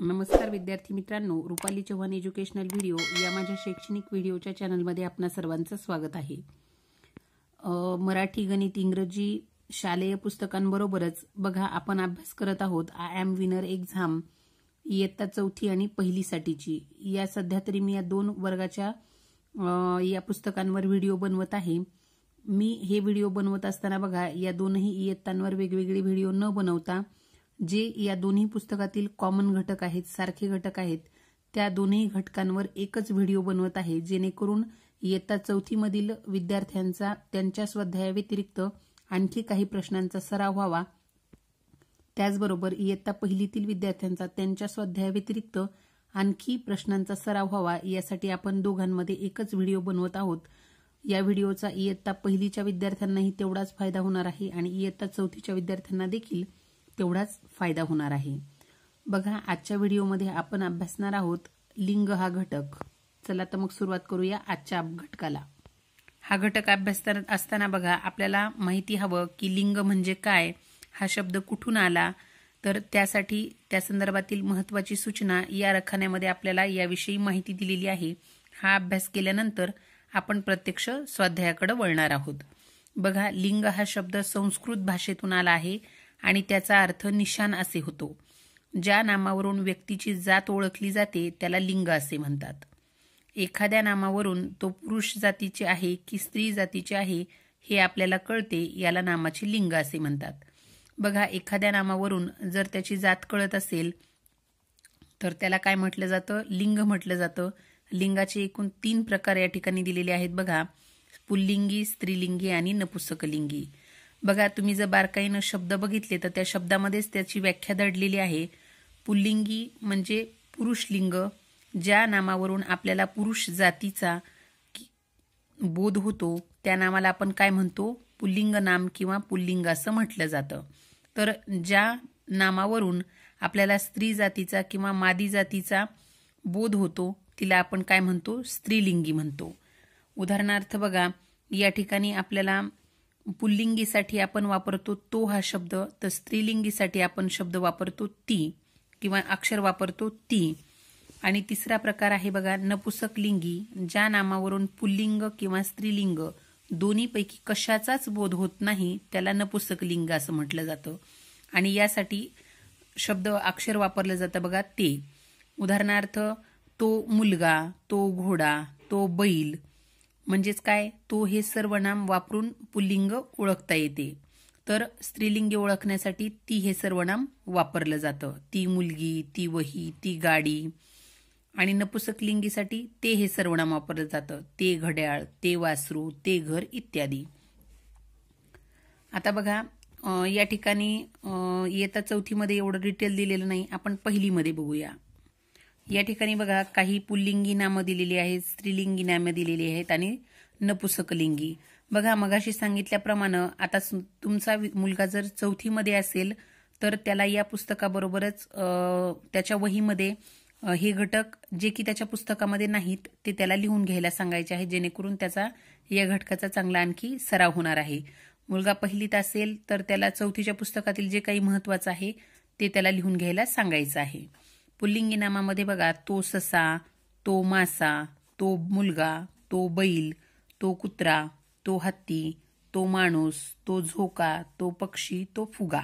नमस्कार विद्यार्थी मित्रांनो रुपाली चव्हाण एज्युकेशनल व्हिडिओ या माझ्या शैक्षणिक व्हिडिओच्या चॅनलमध्ये आपणा सर्वांचं स्वागत आहे मराठी गणित इंग्रजी शालेय पुस्तकांबरोबरच बघा आपण अभ्यास करत आहोत आय एम विनर एक्झाम इयत्ता चौथी आणि पहिलीसाठीची या सध्या तरी मी या दोन वर्गाच्या या पुस्तकांवर व्हिडिओ बनवत आहे मी हे व्हिडिओ बनवत असताना बघा या दोनही इयत्तांवर वेगवेगळे व्हिडिओ न बनवता जे या दोन्ही पुस्तकातील कॉमन घटक आहेत सारखे घटक आहेत त्या दोन्ही घटकांवर एकच व्हिडिओ बनवत आहे जेणेकरून इयत्ता चौथीमधील विद्यार्थ्यांचा त्यांच्या स्वाध्यायाव्यतिरिक्त आणखी काही प्रश्नांचा सराव व्हावा त्याचबरोबर इयत्ता पहिलीतील विद्यार्थ्यांचा त्यांच्या स्वाध्यायाव्यतिरिक्त आणखी प्रश्नांचा सराव व्हावा यासाठी आपण दोघांमध्ये एकच व्हिडिओ बनवत आहोत या व्हिडिओचा इयत्ता पहिलीच्या विद्यार्थ्यांनाही तेवढाच फायदा होणार आहे आणि इयत्ता चौथीच्या विद्यार्थ्यांना देखील तेवढाच फायदा होणार आहे बघा आजच्या व्हिडिओमध्ये आपण अभ्यासणार आहोत लिंग हा घटक चला तर मग सुरुवात करूया आजच्या घटकाला हा घटक अभ्यास असताना बघा आपल्याला माहिती हवं की लिंग म्हणजे काय हा शब्द कुठून आला तर त्यासाठी त्या संदर्भातील महत्वाची सूचना या रखान्यामध्ये आपल्याला याविषयी माहिती दिलेली आहे हा अभ्यास केल्यानंतर आपण प्रत्यक्ष स्वाध्यायाकडे वळणार आहोत बघा लिंग हा शब्द संस्कृत भाषेतून आला आहे आणि त्याचा अर्थ निशान असे होतो ज्या नामावरून व्यक्तीची जात ओळखली जाते त्याला लिंग असे म्हणतात एखाद्या नामावरून तो पुरुष जातीचे आहे की स्त्री जातीचे आहे हे आपल्याला कळते याला नामाचे लिंग असे म्हणतात बघा एखाद्या नामावरून जर त्याची जात कळत असेल तर त्याला काय म्हटलं जातं लिंग म्हटलं जातं लिंगाचे एकूण तीन प्रकार या ठिकाणी दिलेले आहेत बघा पुल्लिंगी स्त्रीलिंगी आणि नपुसकलिंगी बघा तुम्ही जर बारकाईनं शब्द बघितले तर त्या शब्दामध्येच त्याची व्याख्या दडलेली आहे पुल्लिंगी म्हणजे पुरुषलिंग ज्या नामावरून आपल्याला पुरुष जातीचा बोध होतो त्या नामाला आपण काय म्हणतो पुल्लिंग नाम किंवा पुल्लिंग असं म्हटलं जातं तर ज्या नामावरून आपल्याला स्त्री जातीचा किंवा मादी जातीचा बोध होतो तिला आपण काय म्हणतो स्त्रीलिंगी म्हणतो उदाहरणार्थ बघा या ठिकाणी आपल्याला पुल्लिंगीसाठी आपण वापरतो तो हा शब्द तर स्त्रीलिंगीसाठी आपण शब्द वापरतो ती किंवा अक्षर वापरतो ती आणि तिसरा प्रकार आहे बघा नपुसक लिंगी ज्या नामावरून पुल्लिंग किंवा स्त्रीलिंग दोन्हीपैकी कशाचाच बोध होत नाही त्याला नपुसक लिंग असं म्हटलं जातं आणि यासाठी शब्द अक्षर वापरलं जातं बघा ते उदाहरणार्थ तो मुलगा तो घोडा तो बैल म्हणजेच काय तो हे सर्वनाम वापरून पुल्लिंग ओळखता येते तर स्त्रीलिंग ओळखण्यासाठी ती हे सर्वनाम वापरलं जातं ती मुलगी ती वही ती गाडी आणि नपुसकलिंगीसाठी ते हे सर्वनाम वापरलं जातं ते घड्याळ ते वासरू ते घर इत्यादी आता बघा या ठिकाणी येता चौथीमध्ये एवढं डिटेल दिलेलं नाही आपण पहिलीमध्ये बघूया या ठिकाणी बघा काही पुल्लिंगी नामं दिलेली आहेत स्त्रीलिंगी नामं दिलेली आहेत आणि नपुसकलिंगी बघा मगाशी सांगितल्याप्रमाणे आता तुमचा मुलगा जर चौथीमध्ये असेल तर त्याला या पुस्तकाबरोबरच त्याच्या वहीमध्ये हे घटक जे की त्याच्या पुस्तकामध्ये नाहीत ते त्याला लिहून घ्यायला सांगायचे आहे जेणेकरून त्याचा या घटकाचा चांगला आणखी सराव होणार आहे मुलगा पहिलीत असेल तर त्याला चौथीच्या पुस्तकातील जे काही महत्वाचं आहे ते त्याला लिहून घ्यायला सांगायचं आहे पुल्लिंगीनामामध्ये बघा तो ससा तो मासा तो मुलगा तो बैल तो कुत्रा तो हत्ती तो माणूस तो झोका तो पक्षी तो फुगा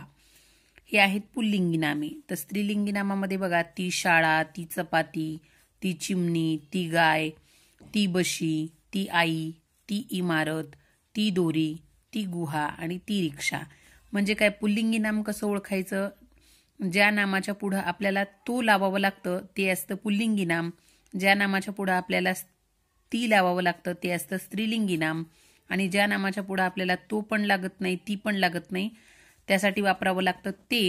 हे आहेत पुल्लिंगी नामे तर स्त्रीलिंगी नामामध्ये बघा ती शाळा ती चपाती ती चिमणी ती गाय ती बशी ती आई ती इमारत ती दोरी ती गुहा आणि ती रिक्षा म्हणजे काय पुल्लिंगी नाम कसं ओळखायचं ज्या नामाच्या पुढं आपल्याला तो लावावं लागतं ते असतं पुल्लिंगी नाम ज्या नामाच्या पुढं आपल्याला ती लावावं लागतं ते असतं स्त्रीलिंगी नाम आणि ज्या नामाच्या पुढं आपल्याला तो पण लागत नाही ती पण लागत नाही त्यासाठी वापरावं लागतं ते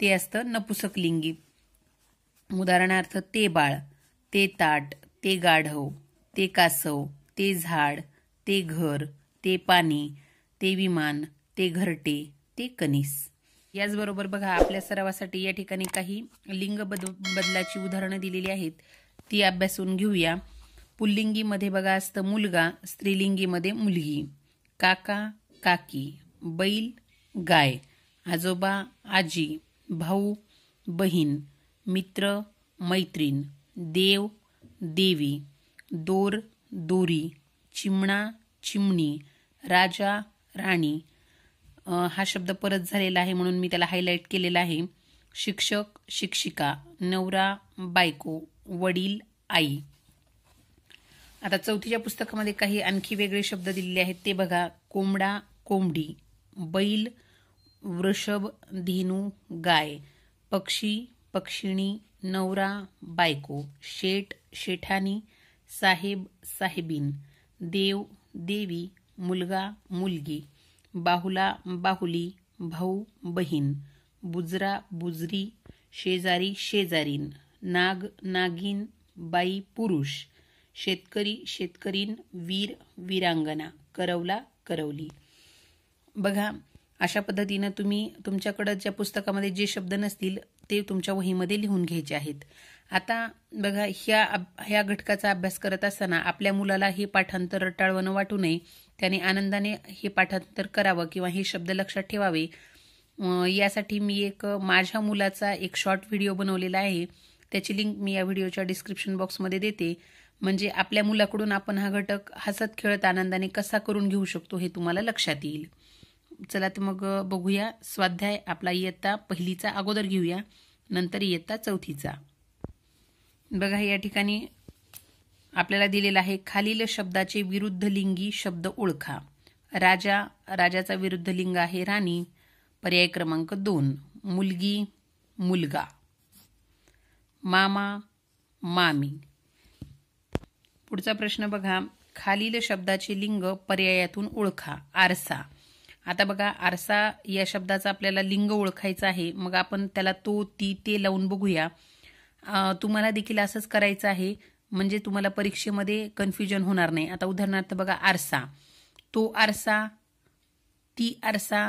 ते असतं नपुसकलिंगी उदाहरणार्थ ते बाळ ते ताट ते गाढव ते कासव ते झाड ते घर ते पाणी ते विमान ते घरटे ते कनिस याचबरोबर बघा आपल्या सरावासाठी या ठिकाणी काही लिंग बद बदलाची उदाहरणं दिलेली आहेत ती अभ्यासून घेऊया पुल्लिंगीमध्ये बघा असतं मुलगा स्त्रीलिंगीमध्ये मुलगी काका काकी बैल गाय आजोबा आजी भाऊ बहीण मित्र मैत्रीण देव देवी दोर दोरी चिमणा चिमणी राजा राणी हा शब्द परत झालेला आहे म्हणून मी त्याला हायलाईट केलेला आहे शिक्षक शिक्षिका नवरा बायको वडील आई आता चौथीच्या पुस्तकामध्ये काही आणखी वेगळे शब्द दिलेले आहेत ते बघा कोंबडा कोंबडी बैल वृषभ धेनू गाय पक्षी पक्षिणी नवरा बायको शेठ शेठानी साहेब साहेबीन देव देवी मुलगा मुलगी बाहुला बाहुली भाऊ बहीण बुजरा बुजरी शेजारी शेजारीन नाग नागिन बाई पुरुष शेतकरी शेतकरीन वीर वीरांगना करवला करवली बघा अशा पद्धतीनं तुम्ही तुमच्याकडं ज्या पुस्तकामध्ये जे शब्द नसतील ते तुमच्या वहीमध्ये लिहून घ्यायचे आहेत आता बघा ह्या ह्या घटकाचा अभ्यास करत असताना आपल्या मुलाला हे पाठांतर रटाळवणं वाटू नये त्याने आनंदाने हे पाठांतर करावं किंवा हे शब्द लक्षात ठेवावे यासाठी मी एक माझ्या मुलाचा एक शॉर्ट व्हिडिओ बनवलेला आहे त्याची लिंक मी या व्हिडिओच्या डिस्क्रिप्शन बॉक्समध्ये देते म्हणजे आपल्या मुलाकडून आपण हा घटक हसत खेळत आनंदाने कसा करून घेऊ शकतो हे तुम्हाला लक्षात येईल चला तर मग बघूया स्वाध्याय आपला इयत्ता पहिलीचा अगोदर घेऊया नंतर इयत्ता चौथीचा बघा या ठिकाणी आपल्याला दिलेला आहे खालील शब्दाचे विरुद्ध लिंगी शब्द ओळखा राजा राजाचा विरुद्ध लिंग आहे राणी पर्याय क्रमांक दोन मुलगी मुलगा मामा मामी पुढचा प्रश्न बघा खालील शब्दाचे लिंग पर्यायातून ओळखा आरसा आता बघा आरसा या शब्दाचा आपल्याला लिंग ओळखायचा आहे मग आपण त्याला तो ती ते लावून बघूया तुम्हाला देखील असंच करायचं आहे म्हणजे तुम्हाला परीक्षेमध्ये कन्फ्युजन होणार नाही आता उदाहरणार्थ बघा आरसा तो आरसा ती आरसा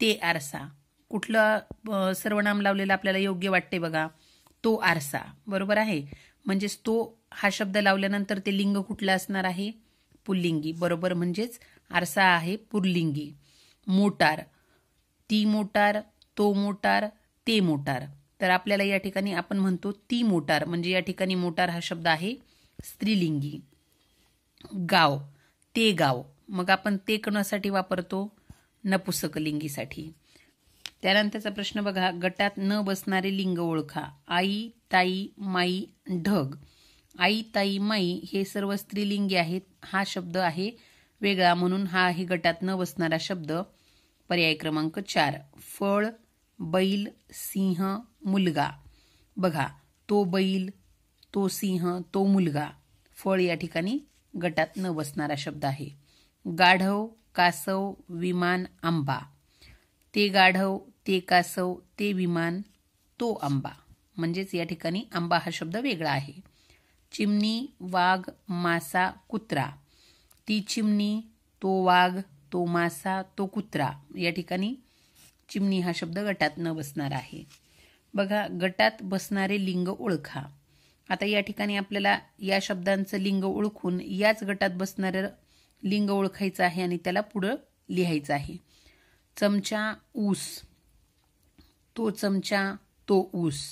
ते आरसा कुठलं सर्वनाम लावलेलं आपल्याला योग्य वाटते बघा तो आरसा बरोबर आहे म्हणजेच तो हा शब्द लावल्यानंतर ते लिंग कुठलं असणार आहे पुल्लिंगी बरोबर म्हणजेच आरसा आहे पुल्लिंगी मोटार ती मोटार तो मोटार ते मोटार तर आपल्याला या ठिकाणी आपण म्हणतो ती मोटार म्हणजे या ठिकाणी मोटार हा शब्द आहे स्त्रीलिंगी गाव ते गाव मग आपण ते कणासाठी वापरतो नपुसकलिंगीसाठी त्यानंतरचा प्रश्न बघा गटात न बसणारे लिंग ओळखा आई ताई माई ढग आई ताई माई हे सर्व स्त्रीलिंगी आहेत हा शब्द आहे वेगळा म्हणून हा आहे गटात न बसणारा शब्द पर्याय क्रमांक चार फळ बैल सिंह मुलगा बघा तो बैल तो सिंह तो मुलगा फळ या ठिकाणी गटात न बसणारा शब्द आहे गाढव कासव विमान आंबा ते गाढव ते कासव ते विमान तो आंबा म्हणजेच या ठिकाणी आंबा हा शब्द वेगळा आहे चिमणी वाघ मासा कुत्रा ती चिमणी तो वाघ तो मासा तो कुत्रा या ठिकाणी चिमणी हा शब्द गटात न बसणार आहे बघा गटात बसणारे लिंग ओळखा आता या ठिकाणी आपल्याला या शब्दांचं लिंग ओळखून याच गटात बसणारं लिंग ओळखायचं आहे आणि त्याला पुढं लिहायचं आहे चमचा ऊस तो चमचा तो ऊस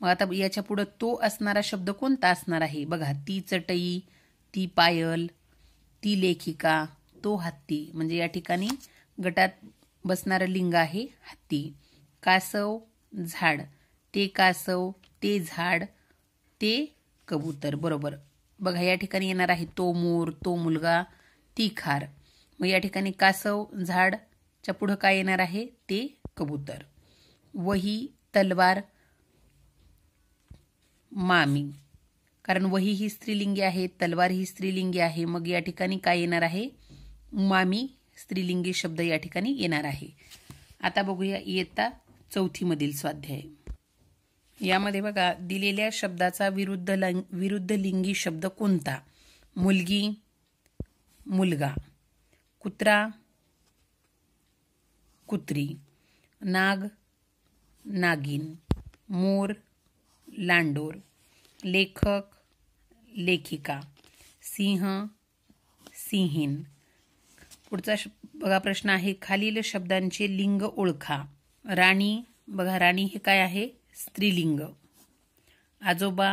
मग आता याच्या पुढं तो असणारा शब्द कोणता असणार आहे बघा ती चटई ती पायल ती लेखिका तो हत्ती म्हणजे या ठिकाणी गटात बसणारं लिंग आहे हत्ती कासव झाड ते कासव ते झाड ते कबूतर बरोबर बघा या ठिकाणी येणार आहे तो मोर तो मुलगा ती खार मग या ठिकाणी कासव झाडच्या पुढं काय येणार आहे ते कबूतर वही तलवार मामी कारण वही ही स्त्रीलिंगी आहे तलवार ही स्त्रीलिंगी आहे मग या ठिकाणी काय येणार आहे मामी स्त्रीलिंगी शब्द या ठिकाणी येणार आहे आता बघूया इयत्ता चौथीमधील स्वाध्याय यामध्ये बघा दिलेल्या शब्दाचा विरुद्ध विरुद्ध लिंगी शब्द कोणता मुलगी मुलगा कुत्रा कुत्री नाग नागिन मोर लांडोर लेखक लेखिका सिंह सिंहीन पुढचा बघा प्रश्न आहे खालील शब्दांचे लिंग ओळखा राणी बघा राणी हे काय आहे स्त्रीलिंग आजोबा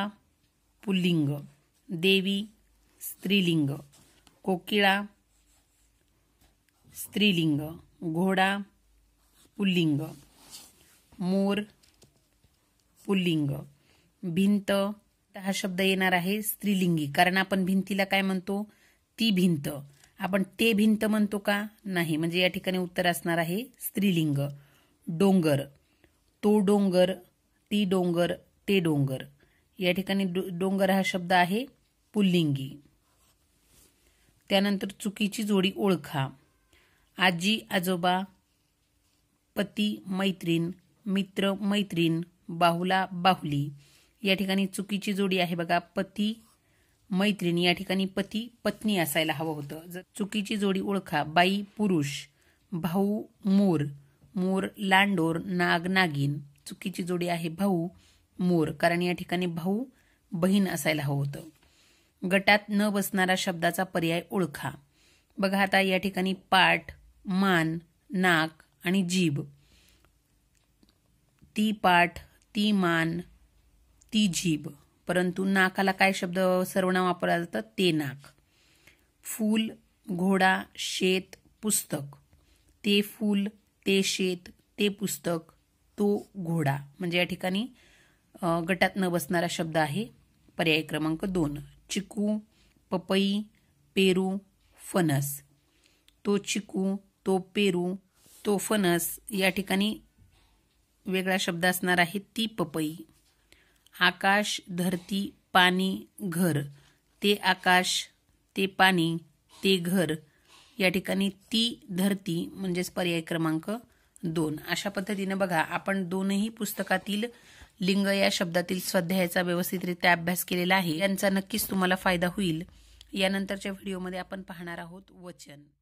पुल्लिंग देवी स्त्रीलिंग कोकिळा स्त्रीलिंग घोडा पुल्लिंग मोर पुल्लिंग भिंत हा शब्द येणार आहे स्त्रीलिंगी कारण आपण भिंतीला काय म्हणतो ती भिंत आपण ते भिंत म्हणतो का नाही म्हणजे या ठिकाणी उत्तर असणार आहे स्त्रीलिंग डोंगर तो डोंगर ती डोंगर ते डोंगर या ठिकाणी डोंगर हा शब्द आहे पुल्लिंगी त्यानंतर चुकीची जोडी ओळखा आजी आजोबा पती मैत्रीण मित्र मैत्रीण बाहुला बाहुली या ठिकाणी चुकीची जोडी आहे बघा पती मैत्रिणी या ठिकाणी पती पत्नी असायला हवं होतं जर चुकीची जोडी ओळखा बाई पुरुष भाऊ मोर मोर लांडोर नाग नागिन चुकीची जोडी आहे भाऊ मोर कारण या ठिकाणी भाऊ बहीण असायला हवं होतं गटात न बसणारा शब्दाचा पर्याय ओळखा बघा आता या ठिकाणी पाठ मान नाक आणि जीभ ती पाठ ती मान ती जीभ परंतु नाकाला काय शब्द सर्वनाम वापरला जातं ते नाक फूल घोडा शेत पुस्तक ते फूल ते शेत ते पुस्तक तो घोडा म्हणजे या ठिकाणी गटात न बसणारा शब्द आहे पर्याय क्रमांक दोन चिकू पपई पेरू फनस। तो चिकू तो पेरू तो फणस या ठिकाणी वेगळा शब्द असणार आहे ती पपई आकाश धरती पाणी घर ते आकाश ते पाणी ते घर या ठिकाणी ती धरती म्हणजेच पर्याय क्रमांक दोन अशा पद्धतीनं बघा आपण दोनही पुस्तकातील लिंग या शब्दातील स्वाध्यायाचा व्यवस्थितरित्या अभ्यास केलेला आहे यांचा नक्कीच तुम्हाला फायदा होईल यानंतरच्या व्हिडिओमध्ये आपण पाहणार आहोत वचन